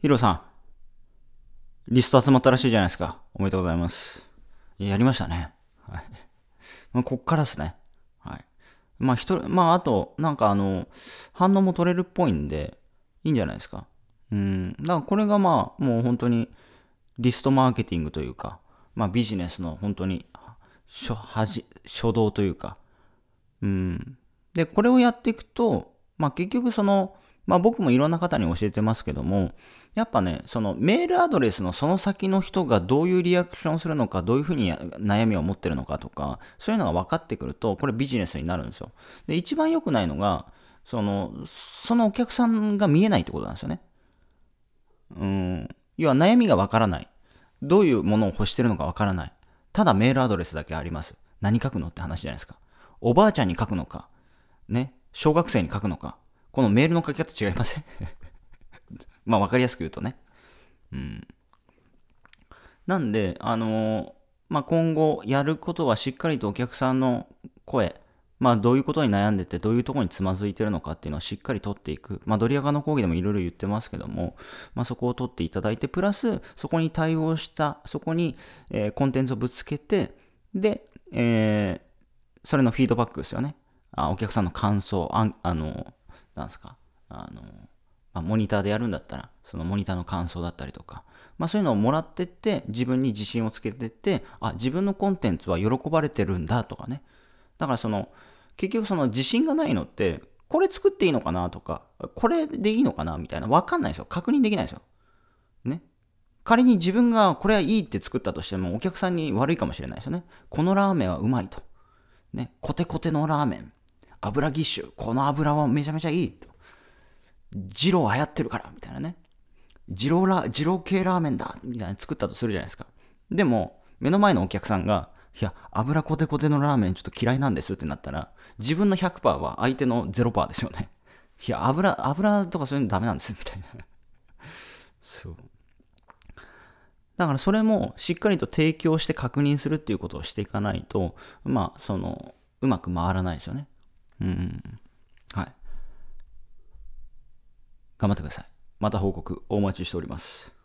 ヒロさん、リスト集まったらしいじゃないですか。おめでとうございます。やりましたね。はい。まあ、こっからですね。はい。まあ、一人、まあ、あと、なんかあの、反応も取れるっぽいんで、いいんじゃないですか。うん。だからこれがまあ、もう本当に、リストマーケティングというか、まあ、ビジネスの本当に、初、初動というか、うん。で、これをやっていくと、まあ、結局その、まあ僕もいろんな方に教えてますけども、やっぱね、そのメールアドレスのその先の人がどういうリアクションするのか、どういうふうに悩みを持ってるのかとか、そういうのが分かってくると、これビジネスになるんですよ。で、一番良くないのが、その、そのお客さんが見えないってことなんですよね。うん。要は悩みが分からない。どういうものを欲してるのか分からない。ただメールアドレスだけあります。何書くのって話じゃないですか。おばあちゃんに書くのか。ね。小学生に書くのか。このメールの書き方違いません まあ、わかりやすく言うとね。うん。なんで、あのまあ、今後やることはしっかりとお客さんの声、まあ、どういうことに悩んでて、どういうところにつまずいてるのかっていうのをしっかり取っていく。まあ、ドリアガの講義でもいろいろ言ってますけども、まあ、そこを取っていただいて、プラス、そこに対応した、そこに、えー、コンテンツをぶつけて、で、えー、それのフィードバックですよね。あお客さんの感想、ああの、なんすか、あの、まあ、モニターでやるんだったら、そのモニターの感想だったりとか、まあそういうのをもらってって、自分に自信をつけてって、あ、自分のコンテンツは喜ばれてるんだとかね。だからその、結局その自信がないのって、これ作っていいのかなとか、これでいいのかなみたいな、わかんないですよ。確認できないですよ。ね。仮に自分がこれはいいって作ったとしても、お客さんに悪いかもしれないですよね。このラーメンはうまいと。ね。コテコテのラーメン。油ぎっしゅ、この油はめちゃめちゃいいと。ロ郎流行ってるから、みたいなね。二郎ラ、二郎系ラーメンだ、みたいな作ったとするじゃないですか。でも、目の前のお客さんが、いや、油コテコテのラーメンちょっと嫌いなんですってなったら、自分の100%は相手の0%ですよね。いや、油、油とかそういうのダメなんです、みたいな。そう。だからそれもしっかりと提供して確認するっていうことをしていかないと、まあ、その、うまく回らないですよね。うん。はい。頑張ってください。また報告お待ちしております。